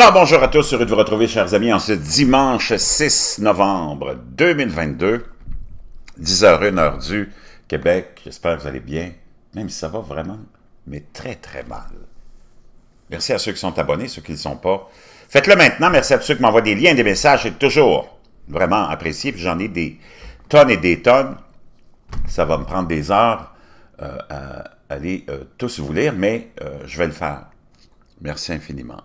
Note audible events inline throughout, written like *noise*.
Alors bonjour à tous, heureux de vous retrouver chers amis en ce dimanche 6 novembre 2022, 10h01 heure du Québec. J'espère que vous allez bien, même si ça va vraiment, mais très très mal. Merci à ceux qui sont abonnés, ceux qui ne le sont pas. Faites-le maintenant, merci à ceux qui m'envoient des liens, des messages, c'est toujours vraiment apprécié, j'en ai des tonnes et des tonnes. Ça va me prendre des heures euh, à aller euh, tous vous lire, mais euh, je vais le faire. Merci infiniment.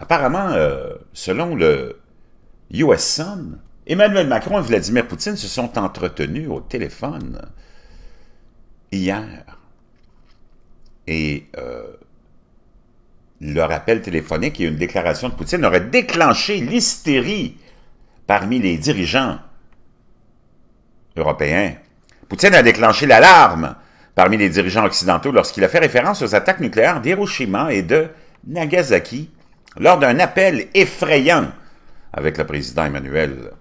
Apparemment, euh, selon le US Sun, Emmanuel Macron et Vladimir Poutine se sont entretenus au téléphone hier. Et euh, leur appel téléphonique et une déclaration de Poutine auraient déclenché l'hystérie parmi les dirigeants européens. Poutine a déclenché l'alarme parmi les dirigeants occidentaux lorsqu'il a fait référence aux attaques nucléaires d'Hiroshima et de Nagasaki lors d'un appel effrayant avec le président Emmanuel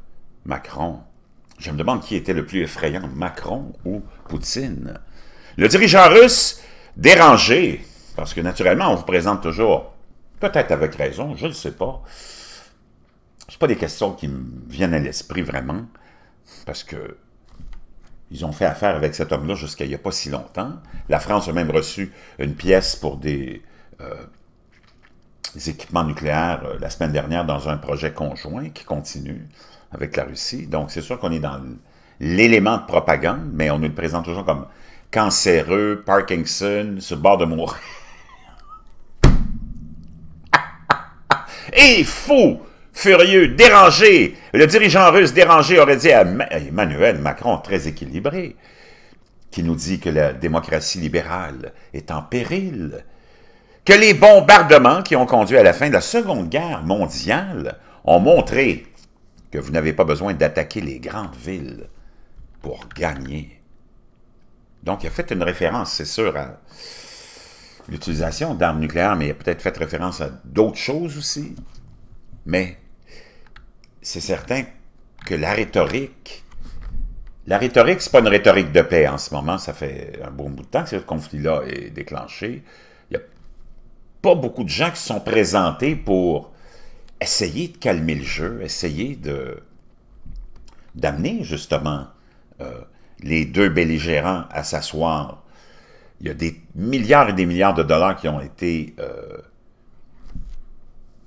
Macron. Je me demande qui était le plus effrayant, Macron ou Poutine. Le dirigeant russe, dérangé, parce que naturellement, on vous présente toujours, peut-être avec raison, je ne sais pas, ce pas des questions qui me viennent à l'esprit vraiment, parce que ils ont fait affaire avec cet homme-là jusqu'à il n'y a pas si longtemps. La France a même reçu une pièce pour des, euh, équipements nucléaires euh, la semaine dernière dans un projet conjoint qui continue avec la Russie. Donc, c'est sûr qu'on est dans l'élément de propagande, mais on nous le présente toujours comme cancéreux, Parkinson, ce bord de mourir. Et fou, furieux, dérangé, le dirigeant russe dérangé aurait dit à Emmanuel Macron, très équilibré, qui nous dit que la démocratie libérale est en péril, que les bombardements qui ont conduit à la fin de la Seconde Guerre mondiale ont montré que vous n'avez pas besoin d'attaquer les grandes villes pour gagner. Donc, il a fait une référence, c'est sûr, à l'utilisation d'armes nucléaires, mais il a peut-être fait référence à d'autres choses aussi. Mais c'est certain que la rhétorique, la rhétorique, n'est pas une rhétorique de paix en ce moment, ça fait un bon bout de temps que ce conflit-là est déclenché beaucoup de gens qui sont présentés pour essayer de calmer le jeu, essayer de d'amener justement euh, les deux belligérants à s'asseoir. Il y a des milliards et des milliards de dollars qui ont été euh,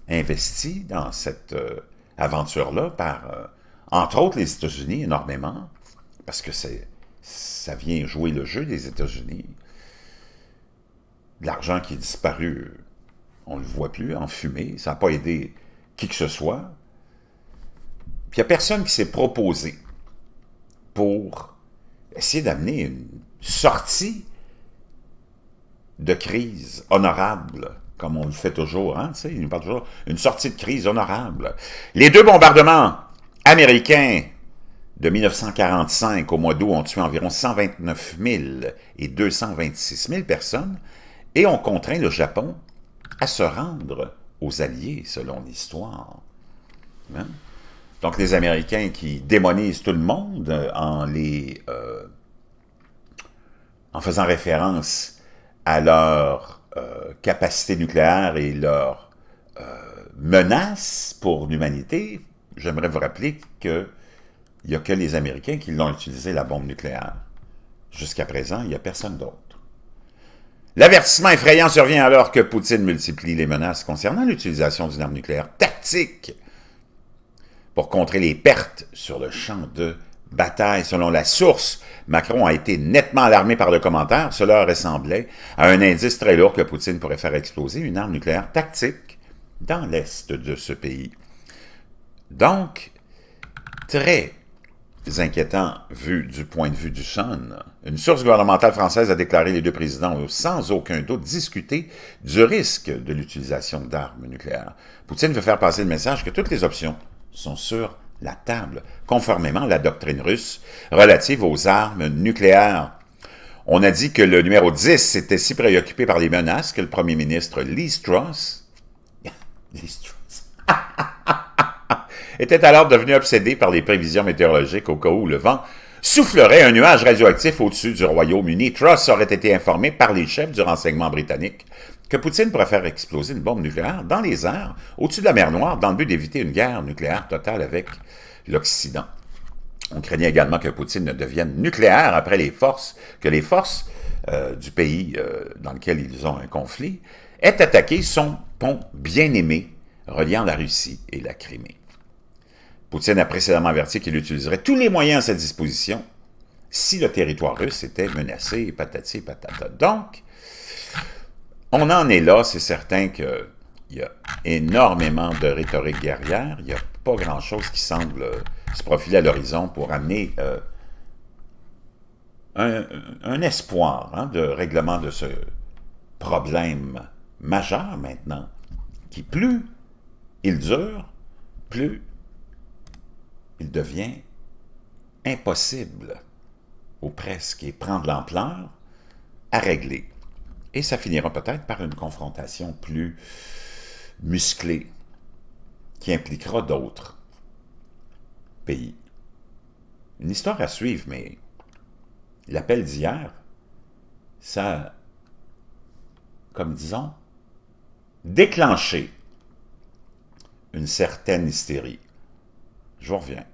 investis dans cette euh, aventure-là par, entre autres, les États-Unis énormément, parce que c'est ça vient jouer le jeu des États-Unis. L'argent qui est disparu on ne le voit plus en fumée. Ça n'a pas aidé qui que ce soit. Puis il n'y a personne qui s'est proposé pour essayer d'amener une sortie de crise honorable, comme on le fait toujours, hein, tu sais, il parle toujours, une sortie de crise honorable. Les deux bombardements américains de 1945 au mois d'août ont tué environ 129 000 et 226 000 personnes et ont contraint le Japon à se rendre aux Alliés, selon l'histoire. Hein? Donc les Américains qui démonisent tout le monde euh, en les... Euh, en faisant référence à leur euh, capacité nucléaire et leur menace pour l'humanité, j'aimerais vous rappeler qu'il n'y a que les Américains qui l'ont utilisé, la bombe nucléaire. Jusqu'à présent, il n'y a personne d'autre. L'avertissement effrayant survient alors que Poutine multiplie les menaces concernant l'utilisation d'une arme nucléaire tactique pour contrer les pertes sur le champ de bataille. Selon la source, Macron a été nettement alarmé par le commentaire. Cela ressemblait à un indice très lourd que Poutine pourrait faire exploser une arme nucléaire tactique dans l'est de ce pays. Donc, très inquiétants, vu du point de vue du SON. Une source gouvernementale française a déclaré les deux présidents ont sans aucun doute discuté du risque de l'utilisation d'armes nucléaires. Poutine veut faire passer le message que toutes les options sont sur la table, conformément à la doctrine russe relative aux armes nucléaires. On a dit que le numéro 10 était si préoccupé par les menaces que le premier ministre Lee Strauss... *laughs* était alors devenu obsédé par les prévisions météorologiques au cas où le vent soufflerait un nuage radioactif au-dessus du Royaume-Uni. Truss aurait été informé par les chefs du renseignement britannique que Poutine préfère exploser une bombe nucléaire dans les airs, au-dessus de la mer Noire, dans le but d'éviter une guerre nucléaire totale avec l'Occident. On craignait également que Poutine ne devienne nucléaire après les forces, que les forces euh, du pays euh, dans lequel ils ont un conflit aient attaqué son pont bien-aimé reliant la Russie et la Crimée. Poutine a précédemment averti qu'il utiliserait tous les moyens à sa disposition si le territoire russe était menacé, patati patata. Donc, on en est là, c'est certain qu'il y a énormément de rhétorique guerrière, il n'y a pas grand-chose qui semble euh, se profiler à l'horizon pour amener euh, un, espoir hein, de règlement de ce problème majeur maintenant, qui plus il dure, plus il devient impossible ou presque et prend de l'ampleur à régler. Et ça finira peut-être par une confrontation plus musclée qui impliquera d'autres pays. Une histoire à suivre, mais l'appel d'hier, ça, comme disons, déclenché une certaine hystérie. Je reviens.